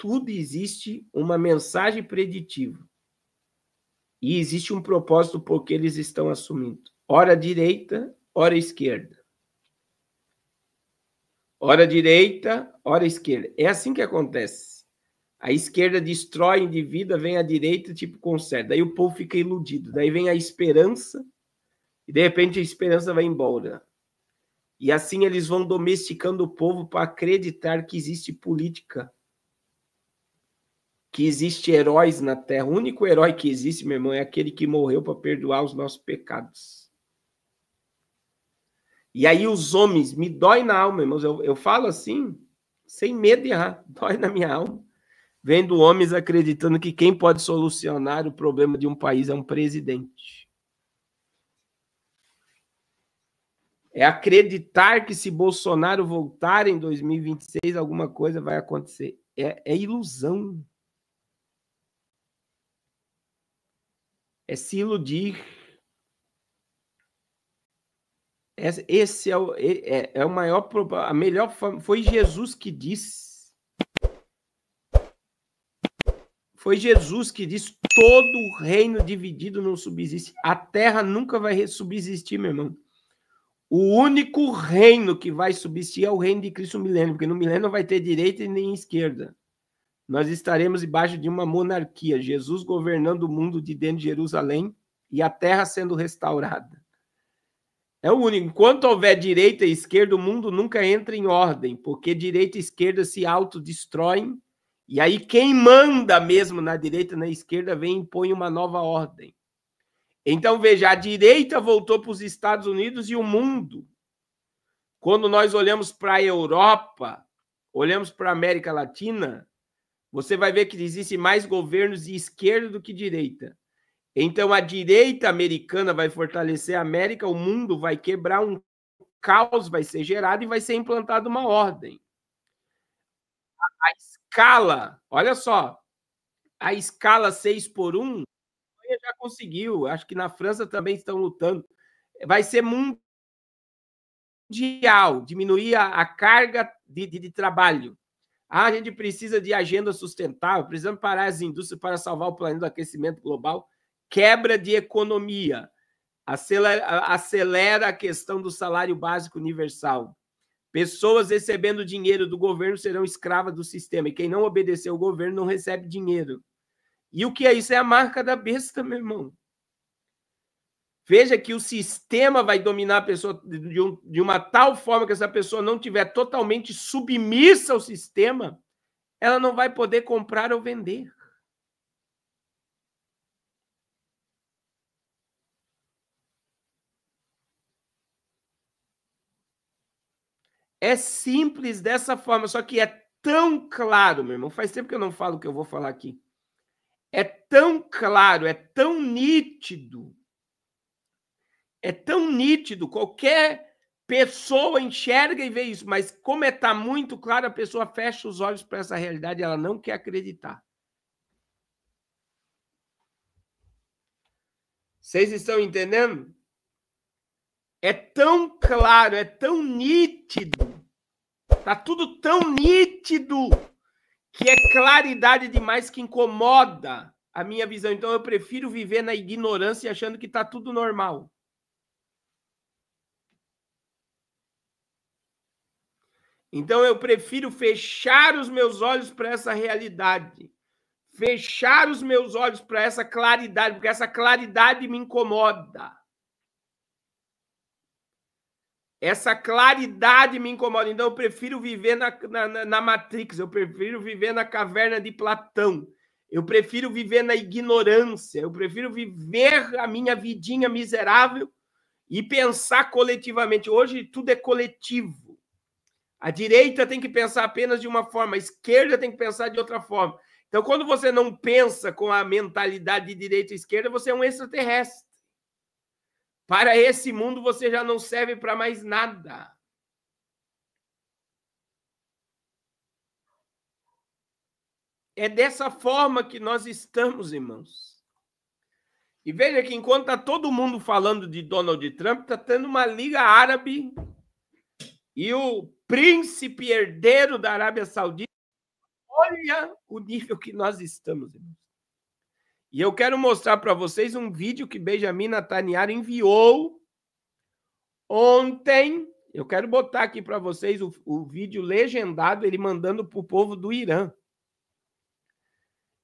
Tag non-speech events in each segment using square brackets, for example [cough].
tudo existe uma mensagem preditiva. E existe um propósito porque eles estão assumindo. Hora direita, hora esquerda. Hora direita, hora esquerda. É assim que acontece. A esquerda destrói, vida vem a direita, tipo, conserta. Daí o povo fica iludido. Daí vem a esperança, e de repente a esperança vai embora. E assim eles vão domesticando o povo para acreditar que existe política que existe heróis na terra. O único herói que existe, meu irmão, é aquele que morreu para perdoar os nossos pecados. E aí os homens, me dói na alma, irmãos, eu, eu falo assim, sem medo de errar, [laughs] dói na minha alma. Vendo homens acreditando que quem pode solucionar o problema de um país é um presidente. É acreditar que se Bolsonaro voltar em 2026, alguma coisa vai acontecer. É, é ilusão. é se iludir. Esse é o, é, é o maior a melhor foi Jesus que disse. Foi Jesus que disse: todo reino dividido não subsiste. A terra nunca vai subsistir, meu irmão. O único reino que vai subsistir é o reino de Cristo milênio, porque no milênio não vai ter direita e nem esquerda nós estaremos embaixo de uma monarquia, Jesus governando o mundo de dentro de Jerusalém e a terra sendo restaurada. É o único. Enquanto houver direita e esquerda, o mundo nunca entra em ordem, porque direita e esquerda se autodestroem. E aí, quem manda mesmo na direita e na esquerda vem e impõe uma nova ordem. Então, veja: a direita voltou para os Estados Unidos e o mundo. Quando nós olhamos para a Europa, olhamos para a América Latina, você vai ver que existem mais governos de esquerda do que direita. Então a direita americana vai fortalecer a América, o mundo vai quebrar, um caos vai ser gerado e vai ser implantada uma ordem. A escala, olha só, a escala 6 por 1 já conseguiu, acho que na França também estão lutando. Vai ser mundial, diminuir a, a carga de, de, de trabalho. Ah, a gente precisa de agenda sustentável, precisamos parar as indústrias para salvar o planeta do aquecimento global. Quebra de economia. Acelera, acelera a questão do salário básico universal. Pessoas recebendo dinheiro do governo serão escravas do sistema. E quem não obedecer ao governo não recebe dinheiro. E o que é isso? É a marca da besta, meu irmão. Veja que o sistema vai dominar a pessoa de, um, de uma tal forma que essa pessoa não tiver totalmente submissa ao sistema, ela não vai poder comprar ou vender. É simples dessa forma, só que é tão claro, meu irmão. Faz tempo que eu não falo o que eu vou falar aqui. É tão claro, é tão nítido é tão nítido, qualquer pessoa enxerga e vê isso, mas como está é tá muito claro, a pessoa fecha os olhos para essa realidade, ela não quer acreditar. Vocês estão entendendo? É tão claro, é tão nítido. Tá tudo tão nítido que é claridade demais que incomoda a minha visão. Então eu prefiro viver na ignorância achando que está tudo normal. Então eu prefiro fechar os meus olhos para essa realidade, fechar os meus olhos para essa claridade, porque essa claridade me incomoda. Essa claridade me incomoda. Então eu prefiro viver na, na, na Matrix, eu prefiro viver na caverna de Platão. Eu prefiro viver na ignorância, eu prefiro viver a minha vidinha miserável e pensar coletivamente. Hoje tudo é coletivo. A direita tem que pensar apenas de uma forma, a esquerda tem que pensar de outra forma. Então, quando você não pensa com a mentalidade de direita e esquerda, você é um extraterrestre. Para esse mundo, você já não serve para mais nada. É dessa forma que nós estamos, irmãos. E veja que enquanto está todo mundo falando de Donald Trump, está tendo uma liga árabe e o príncipe herdeiro da Arábia Saudita. Olha o nível que nós estamos, irmãos. E eu quero mostrar para vocês um vídeo que Benjamin Netanyahu enviou ontem. Eu quero botar aqui para vocês o, o, vídeo legendado, ele mandando para o povo do Irã.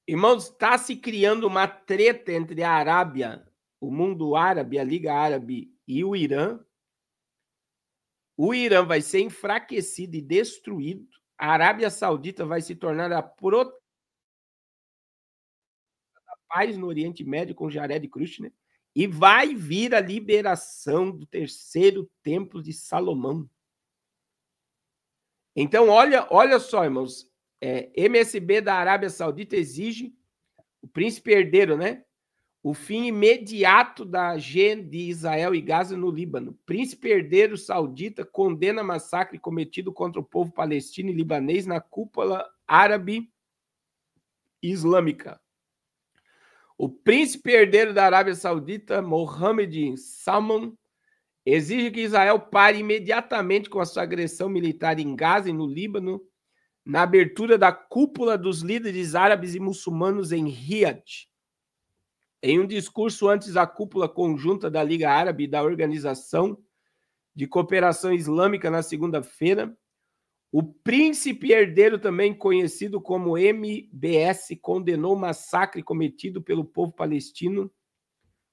Irmãos, está se criando uma treta entre a Arábia, o mundo árabe, a Liga Árabe e o Irã, o Irã vai ser enfraquecido e destruído. A Arábia Saudita vai se tornar a protagonista da paz no Oriente Médio com Jared Kushner. Né? E vai vir a liberação do terceiro templo de Salomão. Então, olha, olha só, irmãos. É, MSB da Arábia Saudita exige o príncipe herdeiro, né? o fim imediato da AG de Israel e Gaza no Líbano. Príncipe herdeiro saudita condena massacre cometido contra o povo palestino e libanês na cúpula árabe islâmica. O príncipe herdeiro da Arábia Saudita, Mohammed Salman, exige que Israel pare imediatamente com a sua agressão militar em Gaza e no Líbano, na abertura da cúpula dos líderes árabes e muçulmanos em Riad em um discurso antes da cúpula conjunta da Liga Árabe e da Organização de Cooperação Islâmica na segunda-feira, o príncipe herdeiro, também conhecido como MBS, condenou o massacre cometido pelo povo palestino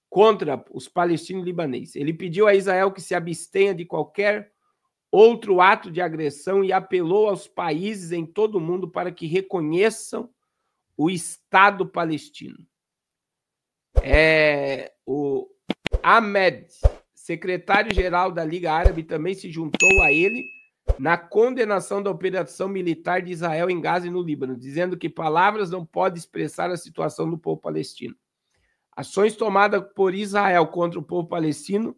contra os palestinos libaneses. Ele pediu a Israel que se abstenha de qualquer outro ato de agressão e apelou aos países em todo o mundo para que reconheçam o Estado palestino. É, o Ahmed, secretário-geral da Liga Árabe, também se juntou a ele na condenação da operação militar de Israel em Gaza e no Líbano, dizendo que palavras não podem expressar a situação do povo palestino. Ações tomadas por Israel contra o povo palestino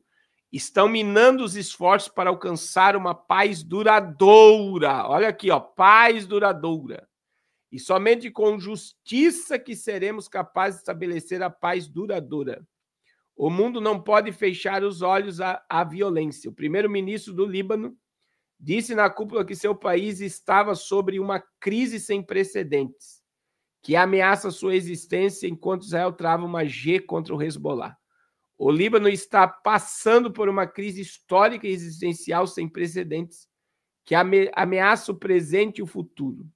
estão minando os esforços para alcançar uma paz duradoura. Olha aqui, ó, paz duradoura. E somente com justiça que seremos capazes de estabelecer a paz duradoura. O mundo não pode fechar os olhos à, à violência. O primeiro-ministro do Líbano disse na cúpula que seu país estava sobre uma crise sem precedentes, que ameaça sua existência enquanto Israel trava uma G contra o Hezbollah. O Líbano está passando por uma crise histórica e existencial sem precedentes, que ameaça o presente e o futuro.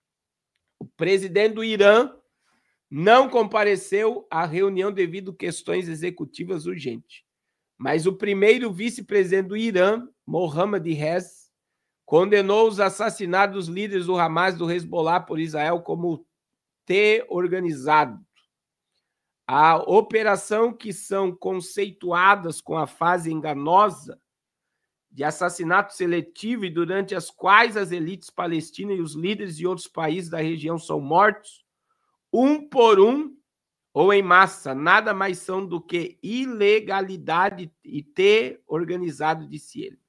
O presidente do Irã não compareceu à reunião devido a questões executivas urgentes. Mas o primeiro vice-presidente do Irã, Mohammad Rez, condenou os assassinatos dos líderes do Hamas e do Hezbollah por Israel como ter organizado. A operação que são conceituadas com a fase enganosa de assassinato seletivo e durante as quais as elites palestinas e os líderes de outros países da região são mortos, um por um ou em massa, nada mais são do que ilegalidade e ter organizado, disse ele.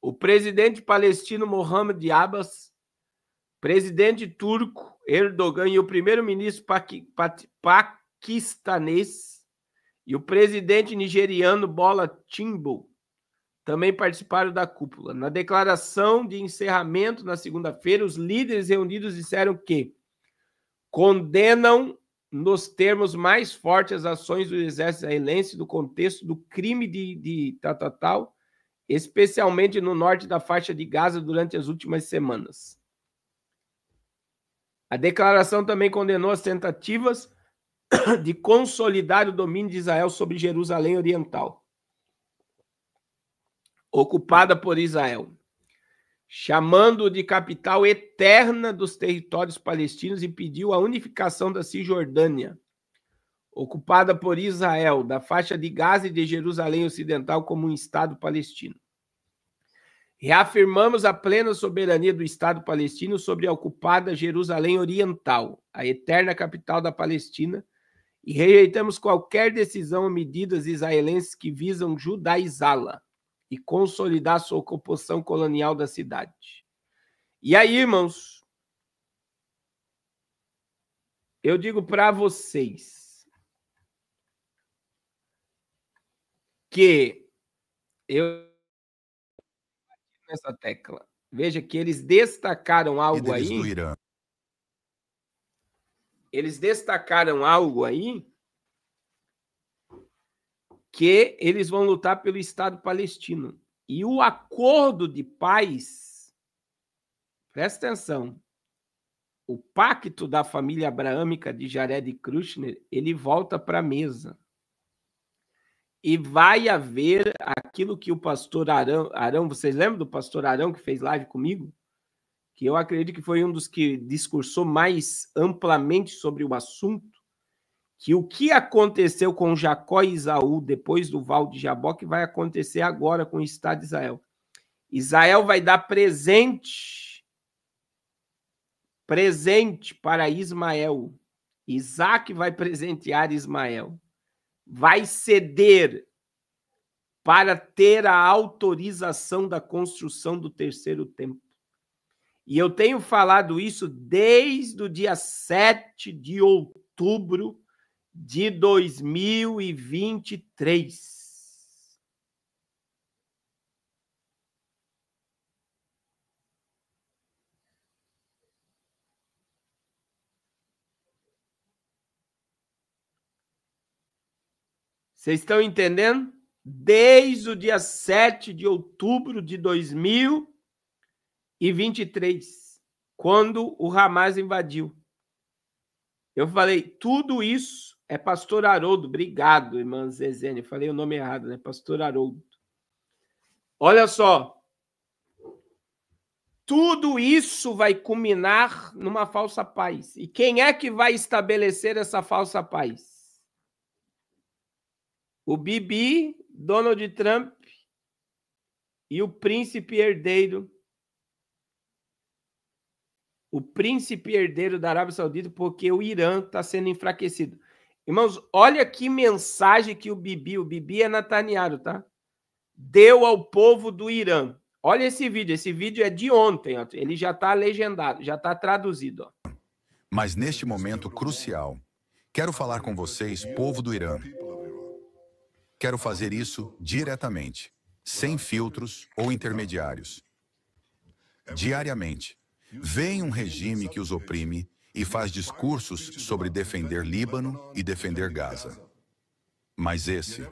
O presidente palestino Mohamed Abbas, presidente turco Erdogan e o primeiro-ministro paqui, paquistanês e o presidente nigeriano Bola Tinubu também participaram da cúpula. Na declaração de encerramento na segunda-feira, os líderes reunidos disseram que condenam nos termos mais fortes as ações do exército israelense no contexto do crime de, de tal, tal, tal, especialmente no norte da faixa de Gaza durante as últimas semanas. A declaração também condenou as tentativas [coughs] de consolidar o domínio de Israel sobre Jerusalém Oriental ocupada por Israel, chamando-o de capital eterna dos territórios palestinos e pediu a unificação da Cisjordânia, ocupada por Israel, da faixa de Gaza e de Jerusalém Ocidental como um Estado palestino. Reafirmamos a plena soberania do Estado palestino sobre a ocupada Jerusalém Oriental, a eterna capital da Palestina, e rejeitamos qualquer decisão ou medidas israelenses que visam judaizá-la e consolidar sua ocupação colonial da cidade. E aí, irmãos, eu digo para vocês que eu nessa tecla. Veja que eles destacaram algo aí. Eles destacaram algo aí que eles vão lutar pelo Estado palestino. E o acordo de paz, presta atenção, o pacto da família abraâmica de Jared Kushner, ele volta para a mesa. E vai haver aquilo que o pastor Arão, Arão, vocês lembram do pastor Arão que fez live comigo? Que eu acredito que foi um dos que discursou mais amplamente sobre o assunto que o que aconteceu com Jacó e Isaú depois do val de Jaboque vai acontecer agora com o Estado de Israel. Israel vai dar presente, presente para Ismael. Isaac vai presentear Ismael. Vai ceder para ter a autorização da construção do terceiro templo. E eu tenho falado isso desde o dia 7 de outubro de 2023. Vocês estão entendendo? Desde o dia 7 de outubro de 2023, quando o Hamas invadiu. Eu falei, tudo isso é pastor Haroldo, obrigado, irmã Zezene. Eu falei o nome errado, né? Pastor Haroldo. Olha só. Tudo isso vai culminar numa falsa paz. E quem é que vai estabelecer essa falsa paz? O Bibi, Donald Trump e o príncipe herdeiro o príncipe herdeiro da Arábia Saudita porque o Irã está sendo enfraquecido. Irmãos, olha que mensagem que o Bibi, o Bibi é nataniado, tá? Deu ao povo do Irã. Olha esse vídeo, esse vídeo é de ontem, ó. ele já está legendado, já está traduzido. Ó. Mas neste momento crucial, quero falar com vocês, povo do Irã. Quero fazer isso diretamente, sem filtros ou intermediários. Diariamente, vem um regime que os oprime e faz discursos sobre defender Líbano e defender Gaza. Mas esse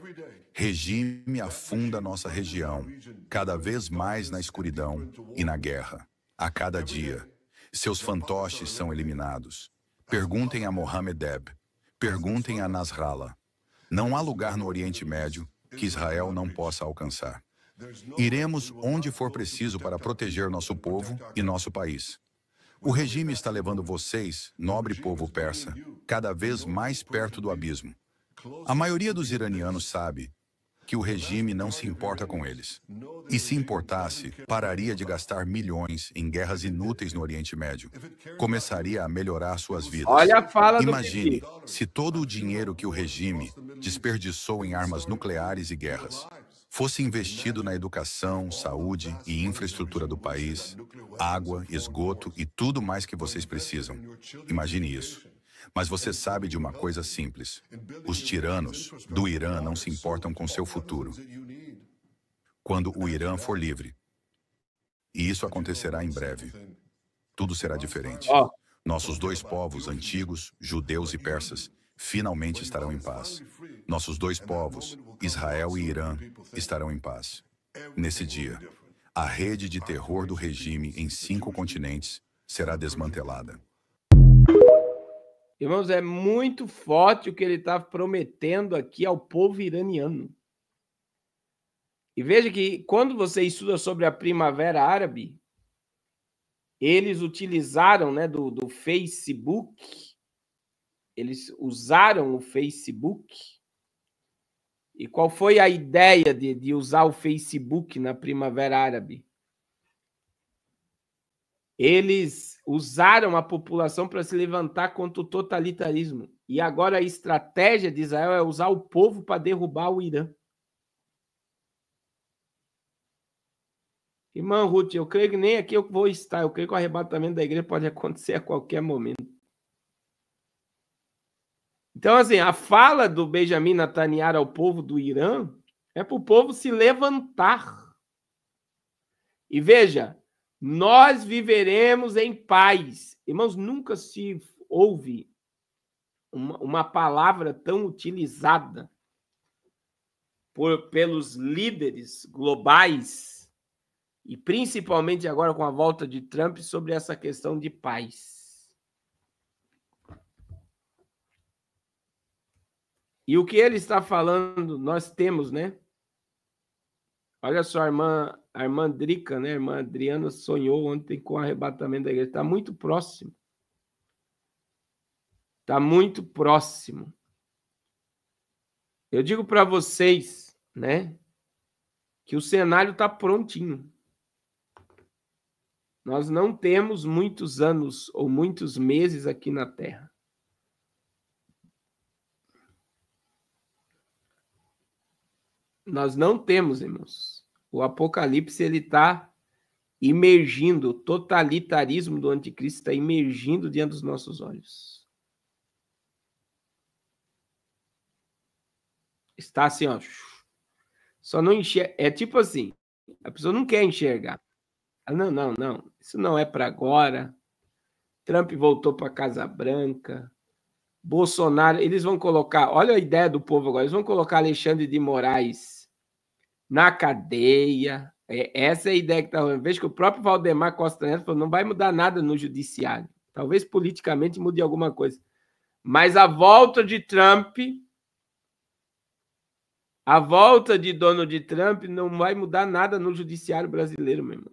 regime afunda nossa região, cada vez mais na escuridão e na guerra. A cada dia, seus fantoches são eliminados. Perguntem a Mohamed Deb, perguntem a Nasrallah. Não há lugar no Oriente Médio que Israel não possa alcançar. Iremos onde for preciso para proteger nosso povo e nosso país. O regime está levando vocês, nobre povo persa, cada vez mais perto do abismo. A maioria dos iranianos sabe que o regime não se importa com eles. E se importasse, pararia de gastar milhões em guerras inúteis no Oriente Médio. Começaria a melhorar suas vidas. Olha a fala Imagine do se todo o dinheiro que o regime desperdiçou em armas nucleares e guerras fosse investido na educação, saúde e infraestrutura do país, água, esgoto e tudo mais que vocês precisam. Imagine isso. Mas você sabe de uma coisa simples: os tiranos do Irã não se importam com seu futuro. Quando o Irã for livre, e isso acontecerá em breve, tudo será diferente. Nossos dois povos antigos, judeus e persas, finalmente estarão em paz. Nossos dois povos, Israel e Irã, estarão em paz. Nesse dia, a rede de terror do regime em cinco continentes será desmantelada. Irmãos, é muito forte o que ele está prometendo aqui ao povo iraniano. E veja que quando você estuda sobre a Primavera Árabe, eles utilizaram né, do, do Facebook eles usaram o Facebook. E qual foi a ideia de, de usar o Facebook na Primavera Árabe? Eles usaram a população para se levantar contra o totalitarismo. E agora a estratégia de Israel é usar o povo para derrubar o Irã. Irmão Ruth, eu creio que nem aqui eu vou estar. Eu creio que o arrebatamento da igreja pode acontecer a qualquer momento. Então, assim, a fala do Benjamin Netanyahu ao povo do Irã é para o povo se levantar. E veja, nós viveremos em paz. Irmãos, nunca se ouve uma, uma palavra tão utilizada por, pelos líderes globais e principalmente agora com a volta de Trump sobre essa questão de paz. E o que ele está falando, nós temos, né? Olha só, a irmã, a irmã Drica, né? A irmã Adriana sonhou ontem com o arrebatamento da igreja. Está muito próximo. Está muito próximo. Eu digo para vocês, né? Que o cenário está prontinho. Nós não temos muitos anos ou muitos meses aqui na Terra. nós não temos, irmãos. O Apocalipse ele está imergindo, o totalitarismo do anticristo está imergindo diante dos nossos olhos. Está assim, ó. Só não enxerga. É tipo assim, a pessoa não quer enxergar. Ela, não, não, não. Isso não é para agora. Trump voltou para Casa Branca. Bolsonaro, eles vão colocar, olha a ideia do povo agora, eles vão colocar Alexandre de Moraes na cadeia. É, essa é a ideia que está rolando. Veja que o próprio Valdemar Costa Neto falou: não vai mudar nada no judiciário. Talvez politicamente mude alguma coisa. Mas a volta de Trump, a volta de Donald Trump não vai mudar nada no judiciário brasileiro, meu irmão.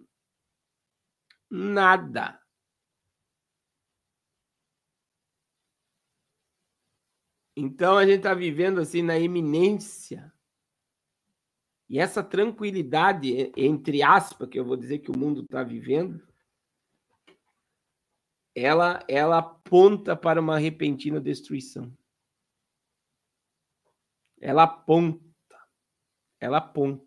Nada. Então a gente está vivendo assim na iminência e essa tranquilidade, entre aspas, que eu vou dizer que o mundo está vivendo, ela, ela aponta para uma repentina destruição. Ela aponta. Ela aponta.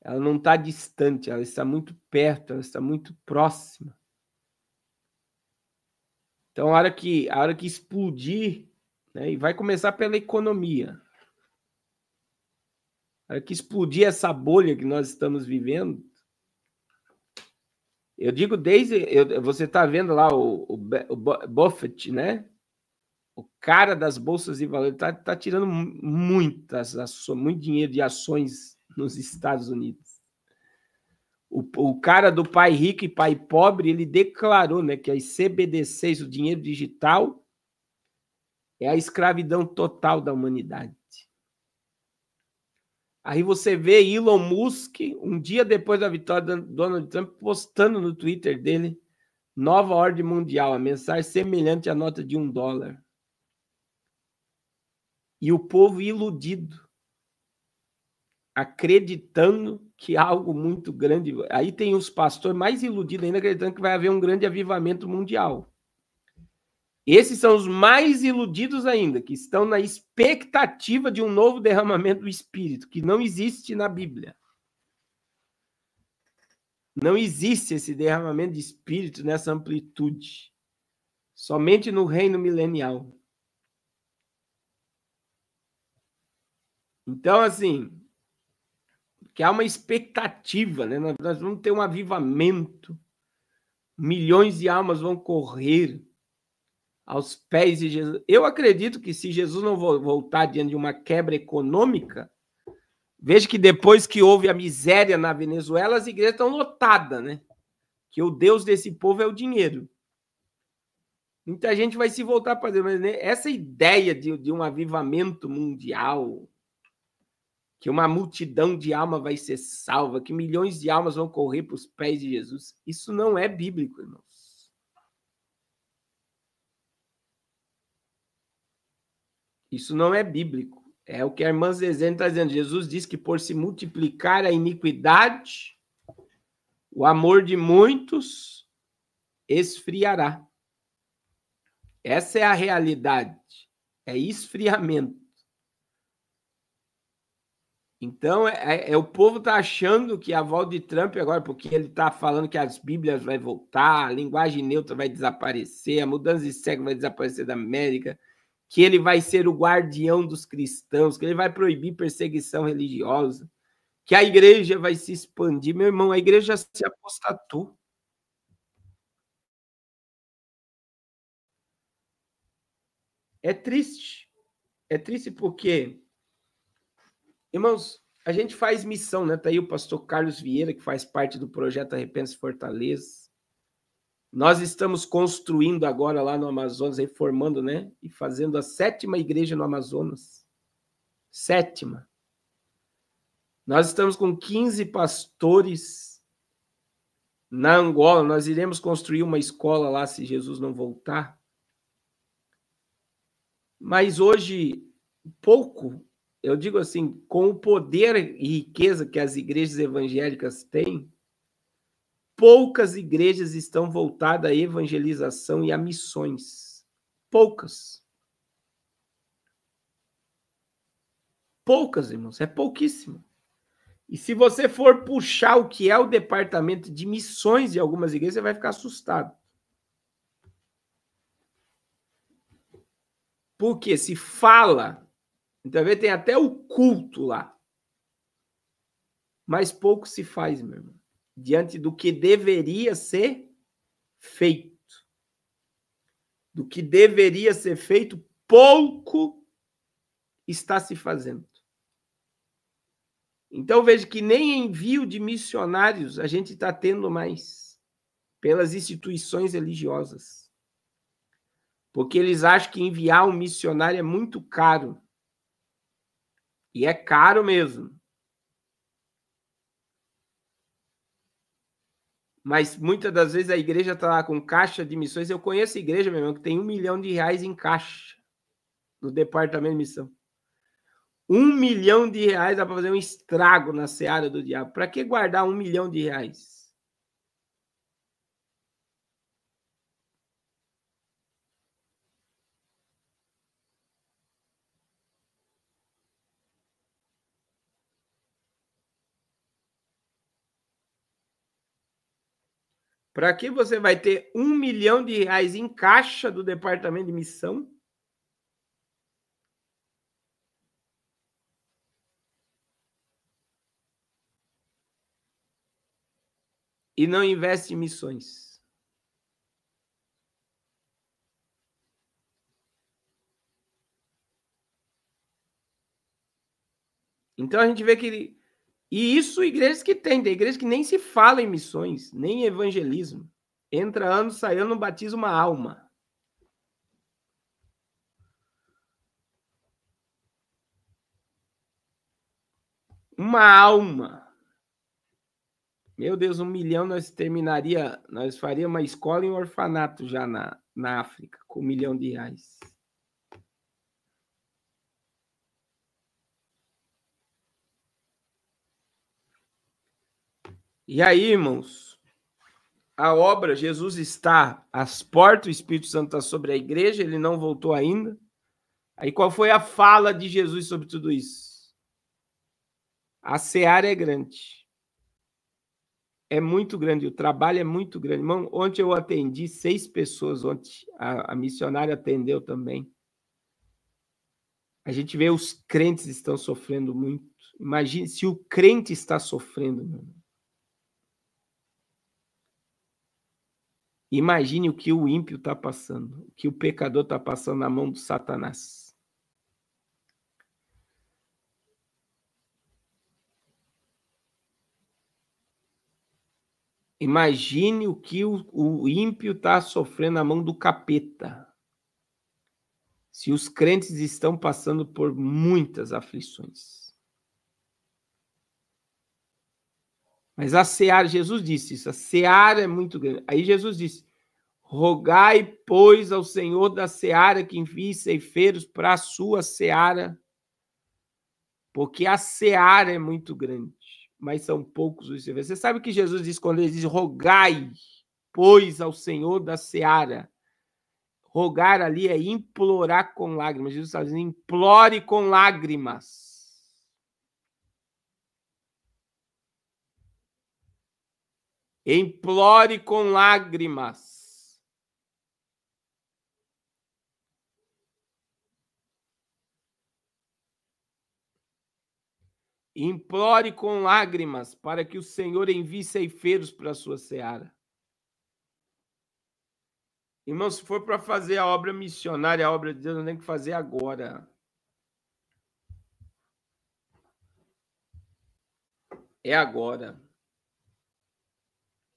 Ela não está distante, ela está muito perto, ela está muito próxima. Então, a hora que, a hora que explodir, né, e vai começar pela economia. Era que explodir essa bolha que nós estamos vivendo. Eu digo desde. Eu, você está vendo lá o, o, o, Buffett, né? O cara das bolsas de valores está tá tirando muitas ações, muito dinheiro de ações nos Estados Unidos. O, o cara do pai rico e pai pobre, ele declarou né, que as CBDCs, o dinheiro digital, é a escravidão total da humanidade. Aí você vê Elon Musk, um dia depois da vitória do Donald Trump, postando no Twitter dele nova ordem mundial, a mensagem semelhante à nota de um dólar. E o povo iludido, acreditando que algo muito grande. Aí tem os pastores mais iludidos ainda, acreditando que vai haver um grande avivamento mundial. Esses são os mais iludidos ainda, que estão na expectativa de um novo derramamento do Espírito, que não existe na Bíblia. Não existe esse derramamento de Espírito nessa amplitude. Somente no reino milenial. Então, assim, que há uma expectativa, né? Nós vamos ter um avivamento, milhões de almas vão correr aos pés de Jesus. Eu acredito que se Jesus não voltar diante de uma quebra econômica, veja que depois que houve a miséria na Venezuela, as igrejas estão lotadas, né? Que o Deus desse povo é o dinheiro. Muita gente vai se voltar para Deus, mas né, essa ideia de, de um avivamento mundial, que uma multidão de almas vai ser salva, que milhões de almas vão correr para os pés de Jesus, isso não é bíblico, irmão. Isso não é bíblico. É o que a irmã Zezé está dizendo. Jesus diz que por se multiplicar a iniquidade, o amor de muitos esfriará. Essa é a realidade. É esfriamento. Então, é, é, é o povo está achando que a volta de Trump agora, porque ele está falando que as Bíblias vai voltar, a linguagem neutra vai desaparecer, a mudança de século vai desaparecer da América que ele vai ser o guardião dos cristãos, que ele vai proibir perseguição religiosa, que a igreja vai se expandir. Meu irmão, a igreja se apostatou. É triste. É triste porque, irmãos, a gente faz missão, né? Está aí o pastor Carlos Vieira, que faz parte do projeto Arrepentos Fortaleza. Nós estamos construindo agora lá no Amazonas, reformando, né? E fazendo a sétima igreja no Amazonas. Sétima. Nós estamos com 15 pastores na Angola. Nós iremos construir uma escola lá se Jesus não voltar. Mas hoje, pouco, eu digo assim, com o poder e riqueza que as igrejas evangélicas têm, Poucas igrejas estão voltadas à evangelização e a missões. Poucas. Poucas, irmãos, é pouquíssimo. E se você for puxar o que é o departamento de missões de algumas igrejas, você vai ficar assustado. Porque se fala, então tem até o culto lá. Mas pouco se faz, meu irmão diante do que deveria ser feito. Do que deveria ser feito, pouco está se fazendo. Então veja que nem envio de missionários a gente está tendo mais pelas instituições religiosas. Porque eles acham que enviar um missionário é muito caro. E é caro mesmo. mas muitas das vezes a igreja está lá com caixa de missões. Eu conheço igreja, meu irmão, que tem um milhão de reais em caixa no departamento de missão. Um milhão de reais dá para fazer um estrago na seara do diabo. Para que guardar um milhão de reais? Para que você vai ter um milhão de reais em caixa do departamento de missão? E não investe em missões. Então a gente vê que e isso igrejas que têm, tem igrejas que nem se fala em missões, nem em evangelismo. Entra ano, sai ano, batiza uma alma. Uma alma. Meu Deus, um milhão nós terminaria, nós faria uma escola e um orfanato já na, na África, com um milhão de reais. E aí, irmãos, a obra, Jesus está às portas, o Espírito Santo está sobre a igreja, ele não voltou ainda. Aí qual foi a fala de Jesus sobre tudo isso? A seara é grande. É muito grande, o trabalho é muito grande. Irmão, ontem eu atendi seis pessoas, ontem a, a missionária atendeu também. A gente vê os crentes estão sofrendo muito. Imagine se o crente está sofrendo, meu irmão. Imagine o que o ímpio está passando, o que o pecador está passando na mão do Satanás. Imagine o que o, o ímpio está sofrendo na mão do capeta. Se os crentes estão passando por muitas aflições. Mas a seara, Jesus disse isso, a seara é muito grande. Aí Jesus disse: Rogai, pois, ao Senhor da seara que envie ceifeiros para a sua seara, porque a seara é muito grande, mas são poucos os ceifeiros. Você sabe o que Jesus disse quando ele diz: Rogai, pois, ao Senhor da seara. Rogar ali é implorar com lágrimas. Jesus está dizendo: implore com lágrimas implore com lágrimas. Implore com lágrimas para que o Senhor envie ceifeiros para a sua seara. Irmão, se for para fazer a obra missionária, a obra de Deus, não tem que fazer agora. É agora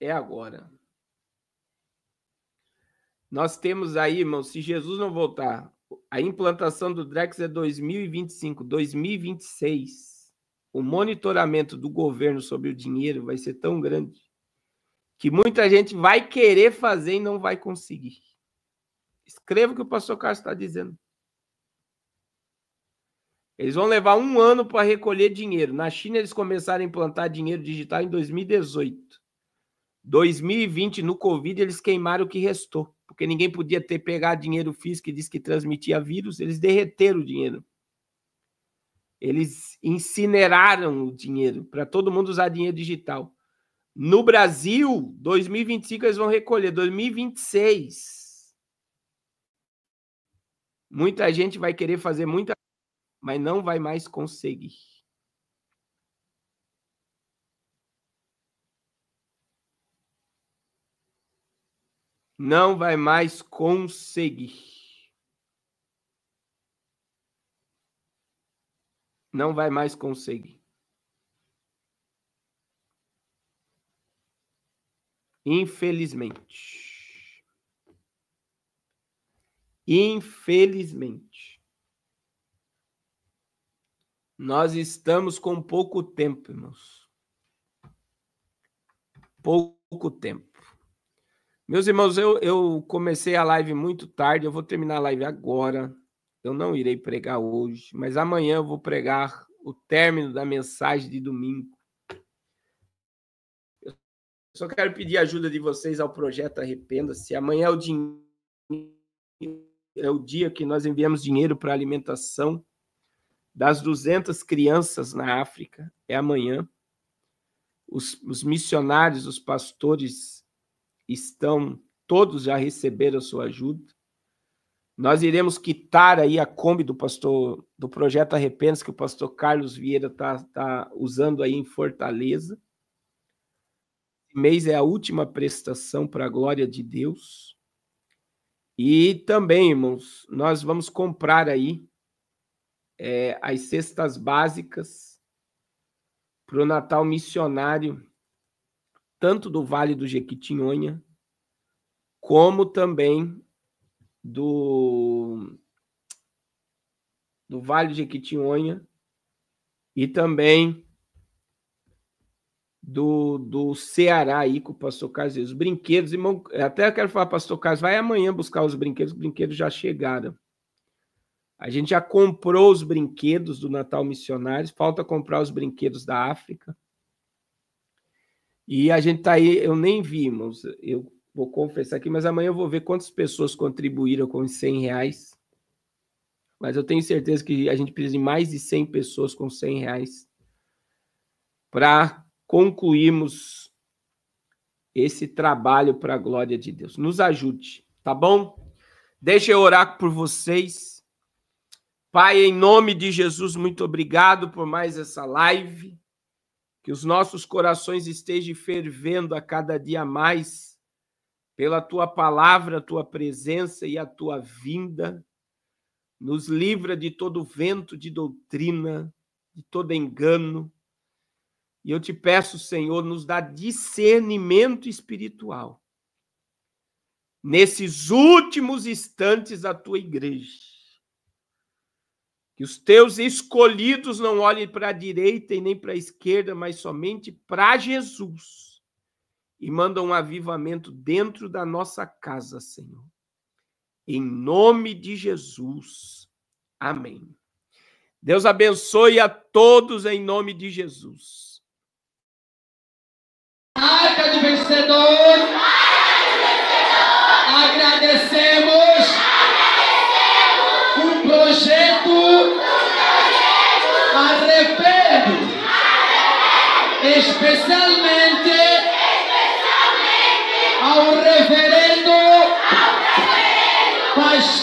é agora. Nós temos aí, irmão, se Jesus não voltar, a implantação do Drex é 2025, 2026. O monitoramento do governo sobre o dinheiro vai ser tão grande que muita gente vai querer fazer e não vai conseguir. Escreva o que o pastor Carlos está dizendo. Eles vão levar um ano para recolher dinheiro. Na China, eles começaram a implantar dinheiro digital em 2018. 2020, no Covid, eles queimaram o que restou, porque ninguém podia ter pegado dinheiro físico e disse que transmitia vírus, eles derreteram o dinheiro. Eles incineraram o dinheiro para todo mundo usar dinheiro digital. No Brasil, 2025 eles vão recolher, 2026. Muita gente vai querer fazer muita, mas não vai mais conseguir. não vai mais conseguir. Não vai mais conseguir. Infelizmente. Infelizmente. Nós estamos com pouco tempo, irmãos. Pouco tempo. Meus irmãos, eu, eu comecei a live muito tarde, eu vou terminar a live agora. Eu não irei pregar hoje, mas amanhã eu vou pregar o término da mensagem de domingo. Eu só quero pedir a ajuda de vocês ao projeto Arrependa-se. Amanhã é o, é o dia que nós enviamos dinheiro para alimentação das 200 crianças na África. É amanhã. Os, os missionários, os pastores estão, todos já receberam sua ajuda. Nós iremos quitar aí a Kombi do pastor do projeto Arrependas que o pastor Carlos Vieira está tá usando aí em Fortaleza. Esse mês é a última prestação para a glória de Deus. E também, irmãos, nós vamos comprar aí é, as cestas básicas para o Natal missionário tanto do Vale do Jequitinhonha, como também do, do Vale do Jequitinhonha e também do, do Ceará aí com o pastor Carlos. Os brinquedos, irmão, até eu quero falar, pastor Carlos, vai amanhã buscar os brinquedos, os brinquedos já chegaram. A gente já comprou os brinquedos do Natal Missionários, falta comprar os brinquedos da África. E a gente tá aí, eu nem vi, irmãos, eu vou confessar aqui, mas amanhã eu vou ver quantas pessoas contribuíram com 100 reais. Mas eu tenho certeza que a gente precisa de mais de 100 pessoas com 100 reais para concluirmos esse trabalho para a glória de Deus. Nos ajude, tá bom? Deixa eu orar por vocês. Pai, em nome de Jesus, muito obrigado por mais essa live que os nossos corações estejam fervendo a cada dia mais pela tua palavra, a tua presença e a tua vinda. Nos livra de todo vento de doutrina, de todo engano. E eu te peço, Senhor, nos dá discernimento espiritual nesses últimos instantes da tua igreja que os teus escolhidos não olhem para a direita e nem para a esquerda, mas somente para Jesus. E manda um avivamento dentro da nossa casa, Senhor. Em nome de Jesus. Amém. Deus abençoe a todos em nome de Jesus. Arca do vencedor. Agradecemos. Agradecemos. O projeto Arrependo. Especialmente, Especialmente. Ao reverendo. Ao reverendo. Pastor.